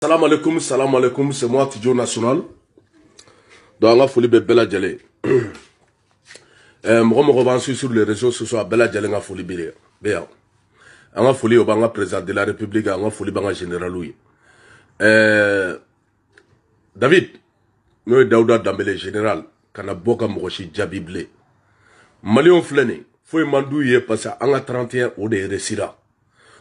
Salam alaikum, salam alaikum, c'est moi Tidjo National. Donc, la folie de Bella Djalé Je euh, me sur les réseaux ce soir Djalé, président de la république la folie au David nous ye Dawuda général kana bɔ ka mɔgɔ si jaabi bilen. Je suis ye parce que 31 ou des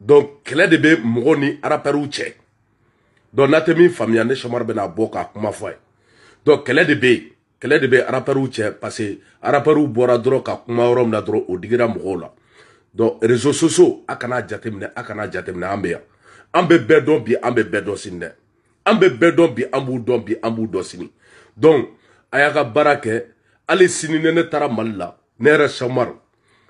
donc kɛlɛ de bɛ mɔgɔw ni arapɛriw donc n'a tɛ min ne samara bɛna kuma donc kɛlɛ de bɛ yen de bɛ araperu cɛ parce que arapɛriw ka kuma yɔrɔ na dɔrɔn digira donc réseaux sociaux a kana jateminɛ a ambe. Ambe ambe bi Ambe Bedosine. sinne. bedon sini bi amboudon bi an sini donc ayaka Barake, ka sinine sini ne taara mali la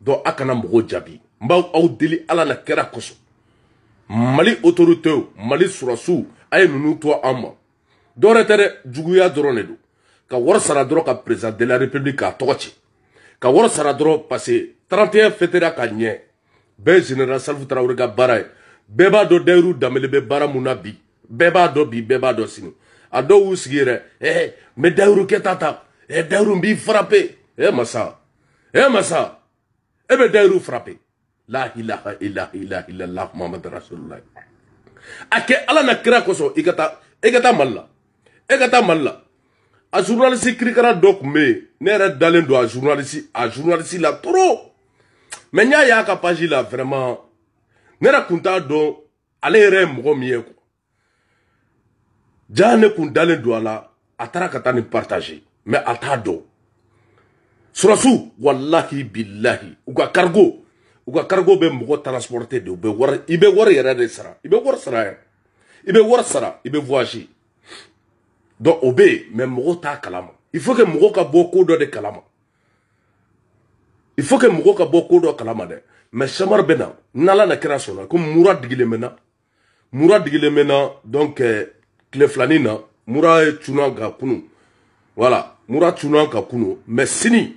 do akana mbo jabi Mbau au deli ala nakera mali autorité mali surasu ay nunu to amma do retere djuguya drone do ka worsara dro ka président de la république a tokoti ka worsara dro passé 31 fétéra kanye be général salvu traoré beba do deru damele be baramuna beba do bi beba do sinu ado usgire eh me deru ketata eh deru bi frappé eh massa eh massa et eh bien, Dairou frappé. La ilaha ilaha ilaha illallah Muhammad Rasulullah. Ake ala na kira koso igata igata malla. Igata malla. A journaliste krikara dok me ne yɛrɛ dalen a journaliste a journaliste la trop. Mais y'a y'a ka page la vraiment ne yɛrɛ kun allez dɔn ale yɛrɛ a la partager mais atado. Surasiw Wallahi Billahi. Uga ka cargo uga ka cargo be mɔgɔ transporter de u wari i de sara ibe bɛ wari sara ibe i wari sara ibe voyage. voyager donc obé, bɛ t'a kalama il faut que mɔgɔw ka beaucoup ko de kalama il faut que mɔgɔw ka beaucoup ko kalama mais Shamar bena, n'Ala n'a kera sona. comme Mura digilen Mura donc tile filanin Mura ye voilà Mura cunna n kan mais sini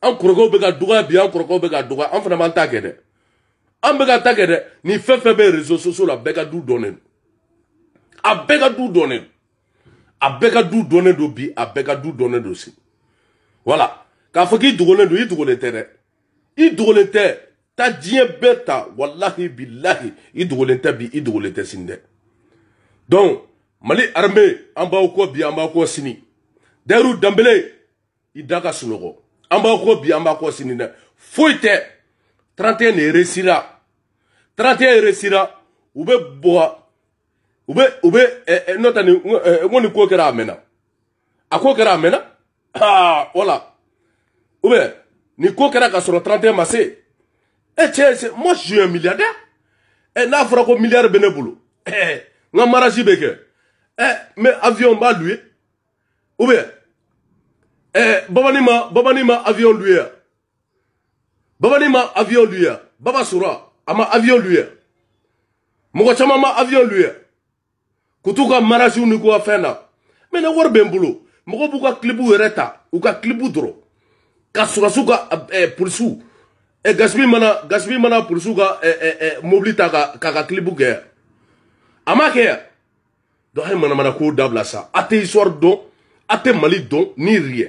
an kɔrɔkɛw bɛ ka dɔgɔya bi an kɔrɔkɛw bɛ ka dɔgɔya an fana b'an ta kɛ dɛ an bɛ ka ta kɛ dɛ nin fɛn fɛn bɛ sociaux la bɛɛ ka du dɔnnen don a bɛɛ ka du a bɛɛ du dɔnnen bi a bɛɛ ka du dɔnnen don voilà k'a fɔ k'i dogolen don i dogolen tɛ dɛ i ta walahi bilahi i dogolen tɛ bi i dogolen tɛ donc mali armée an b'aw kɔ bi an b'aw kɔ sini dɛriw danbele i da ka an b'aw ko bi an b'a kɔ sini dɛ foyi tɛ 31 de resira 31 resira u bɛ bɔ u bɛ u bɛ n'o ko ko kɛra a mɛnna a ko kɛra a mɛnna wala ubɛ ni ko kɛra ka sɔrɔ 31 ma se e cɛ moi un milliardaire ɛ n'a fɔra ko milliard bɛ ne bolo n ka avion b'a Eh, Babanima, Babanima avion lui Baba Babanima avion lui Baba Sura, ama avion lui ya. chama avion lui Kutuka K'u t'u ni na. Mais ne ben bɛ ereta, ka clipu dro. eh, Eh, mana, Gasibi mana ka eh, eh, eh, ka, ka, ka Ama mana sa. A histoire Mali ni rien.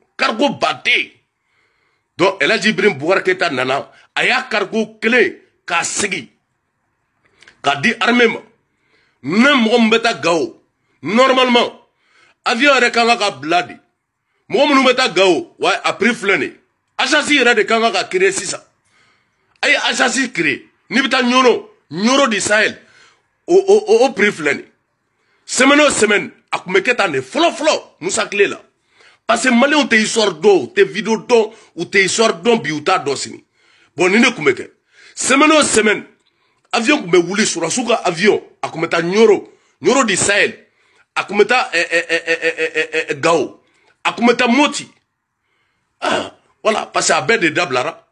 Cargo ba donc elaji ibrahim bukari nana aya cargo karigo k'a sigi k'a di armée ma ne mɔgɔ gao. normalement avion rekanga ka bladi. wa a pris flené. nin ye de ka ka créer sisan n'i beta nyono ɲoro di sahel o o o semen filɛ flo semaine o semaine a tun la parce que t'es histoire d'eau, tes vidéos ou d'eau, tes histoires histoire bon nin ne tun semaine semaine avion me wuli avion a tun nyoro nyoro di sahel a eh eh eh, eh eh eh, eh, eh, Gao a moti ah voilà parce que a de dablara.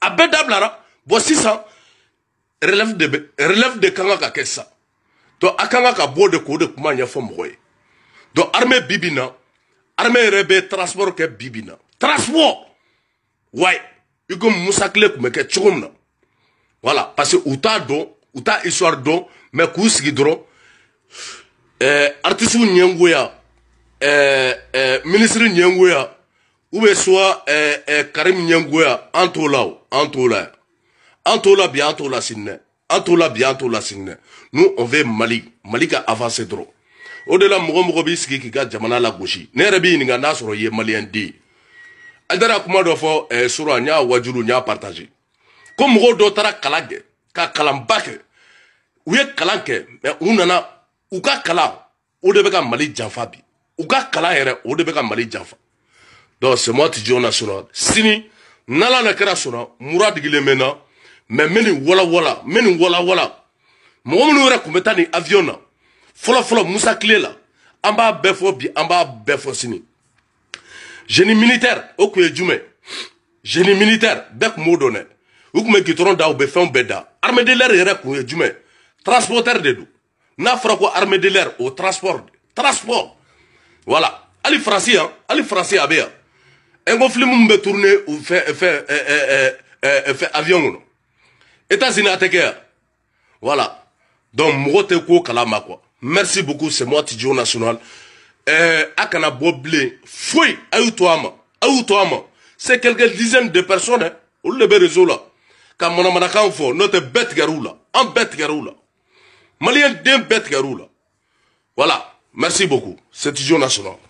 a dablara, voici ça. relève de relève de kangaka à donc donc armée bibina armée yɛrɛ transport kɛ Bibina. na transport Ouais, il y musa kile tun bɛ kɛ voilà parce que u t'a dɔn u t'a histoire dɔn mais k'u sigi dɔrɔn ɛɛ artiste ɲɛngoya ɛɛ ɛɛ ministre ou eh, eh, bien soit karim ɲɛngoya an t'o la o an la la bi bi nous on veut mali mali ka avancer dɔrɔn o de la mɔgɔ mɔgɔ b'i k'i eh, ka jamana lagosi ne yɛrɛ b'i ɲininka n'a sɔrɔ i ye maliyɛn den ye alidara kuma dɔ fɔ ɛɛ sura n y'a wajulu n y'a partage ko mɔgɔw dɔ taara kalan ka kalanba kɛ u ye kalan kɛ eh, mɛ u nana u ka kalan o de mali janfa bi u ka kalan yɛrɛ o de bɛ ka mali janfa donc moi qui dis on sini n'ala na kɛra sɔrɔ mura digilen bɛ n na mɛ n bɛ nin walawala n bɛ avion fɔlɔfɔlɔ Moussa kile là. là. b'a bɛɛ bi amba sini génie militaire au tun djume. génie militaire bɛɛ tun Ou que dɛ u tun bɛ gitɔrɔn da armée de l'air yɛrɛ tun djume. transporteur de dou. n'a ko armée de l'air au transport transport voilà Ali français, hein. français faransi hein. a bɛ Un conflit tourner faire faire euh, euh, euh, faire avion états-unis voilà donc mɔgɔ tɛ ko kalama quoi merci beaucoup c'est moi Tidjo National Euh, à boblé, fouille, Aoutouama, Aoutouama, c'est quelques dizaines de personnes hein. ou le Bérezola. bɛ quand mon ka manamanakan garoula, en tɛ bête Malien, la bête garoula. voilà merci beaucoup c'est Tidjo National.